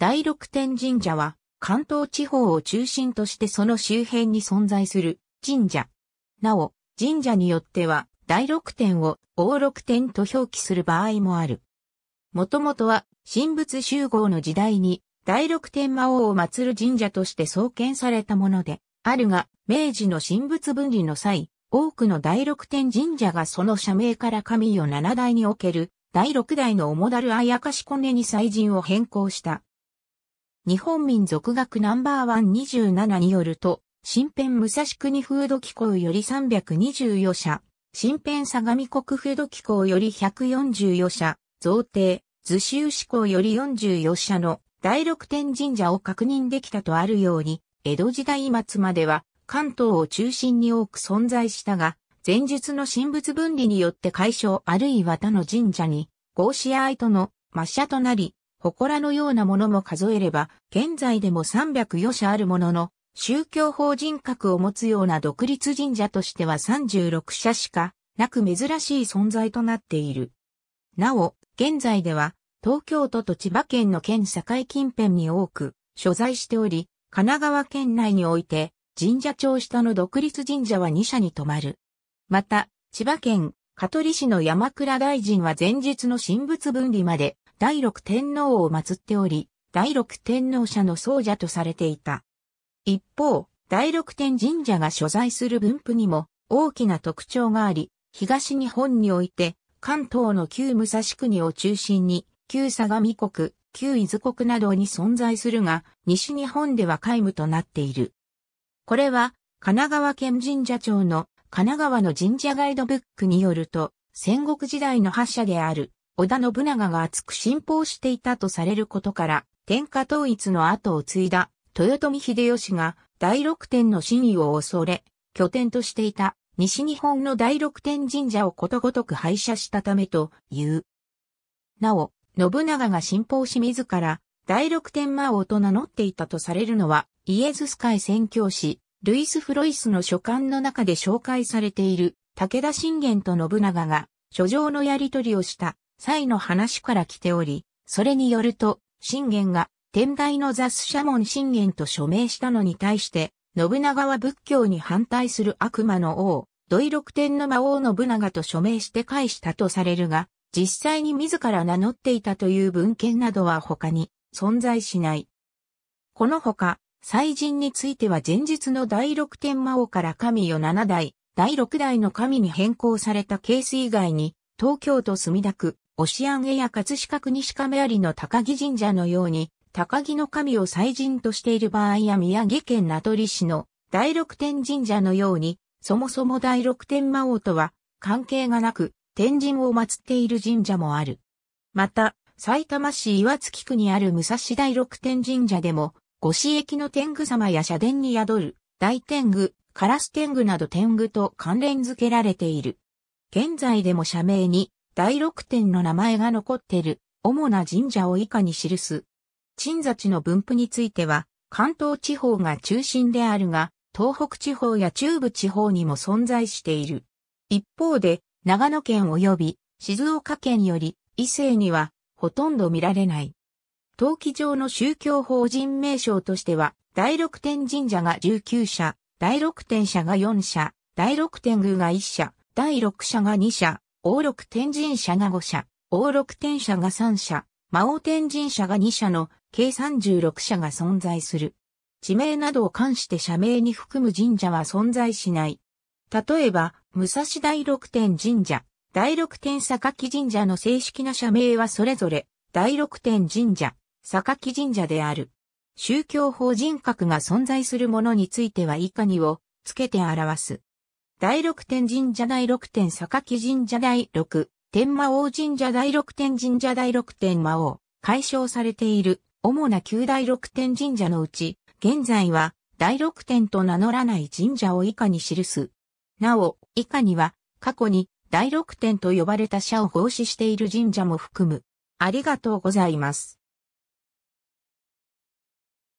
第六天神社は、関東地方を中心としてその周辺に存在する神社。なお、神社によっては、第六天を王六天と表記する場合もある。もともとは、神仏集合の時代に、第六天魔王を祀る神社として創建されたもので、あるが、明治の神仏分離の際、多くの第六天神社がその社名から神を七代における、第六代の主だるあやかしこねに祭神を変更した。日本民族学ナンバーワン27によると、新編武蔵国風土機構より324社、新編相模国風土機構より144社、贈呈、図集志向より44社の第六天神社を確認できたとあるように、江戸時代末までは関東を中心に多く存在したが、前述の神仏分離によって解消あるいは他の神社に、合子愛との抹茶となり、祠のようなものも数えれば、現在でも304社あるものの、宗教法人格を持つような独立神社としては36社しかなく珍しい存在となっている。なお、現在では、東京都と千葉県の県境近辺に多く所在しており、神奈川県内において、神社庁下の独立神社は2社に止まる。また、千葉県、香取市の山倉大臣は前日の神仏分離まで、第六天皇を祀っており、第六天皇社の僧者とされていた。一方、第六天神社が所在する分布にも大きな特徴があり、東日本において関東の旧武蔵国を中心に、旧相模国、旧伊豆国などに存在するが、西日本では皆無となっている。これは、神奈川県神社庁の神奈川の神社ガイドブックによると、戦国時代の発射である織田信長が厚く信奉していたとされることから、天下統一の後を継いだ豊臣秀吉が第六天の真意を恐れ、拠点としていた西日本の第六天神社をことごとく廃車したためという。なお、信長が信奉し自ら第六天魔王と名乗っていたとされるのは、イエズス会宣教師、ルイス・フロイスの書簡の中で紹介されている武田信玄と信長が書状のやり取りをした際の話から来ており、それによると、信玄が天台の雑社門信玄と署名したのに対して、信長は仏教に反対する悪魔の王、土井六天の魔王信長と署名して返したとされるが、実際に自ら名乗っていたという文献などは他に存在しない。このほか、祭神については前日の第六天魔王から神よ七代、第六代の神に変更されたケース以外に、東京都墨田区、オシアンエや葛飾区西亀有の高木神社のように、高木の神を祭神としている場合や宮城県名取市の第六天神社のように、そもそも第六天魔王とは関係がなく、天神を祀っている神社もある。また、埼玉市岩槻区にある武蔵第六天神社でも、ご市駅の天狗様や社殿に宿る大天狗、カラス天狗など天狗と関連付けられている。現在でも社名に第六点の名前が残ってる、主な神社を以下に記す。鎮座地の分布については、関東地方が中心であるが、東北地方や中部地方にも存在している。一方で、長野県及び静岡県より異性にはほとんど見られない。登記上の宗教法人名称としては、第六天神社が19社、第六天社が4社、第六天宮が1社、第六社が2社、王六天神社が5社、王六天社が3社、魔王天神社が2社の計36社が存在する。地名などを関して社名に含む神社は存在しない。例えば、武蔵第六天神社、第六天榊神社の正式な社名はそれぞれ、第六天神社、榊神社である。宗教法人格が存在するものについては以下にを、つけて表す。第六天神社第六天榊神社第六天魔王神社第六天神社第六天魔王、解消されている主な旧第六天神社のうち、現在は第六天と名乗らない神社を以下に記す。なお、以下には過去に第六天と呼ばれた社を奉仕している神社も含む。ありがとうございます。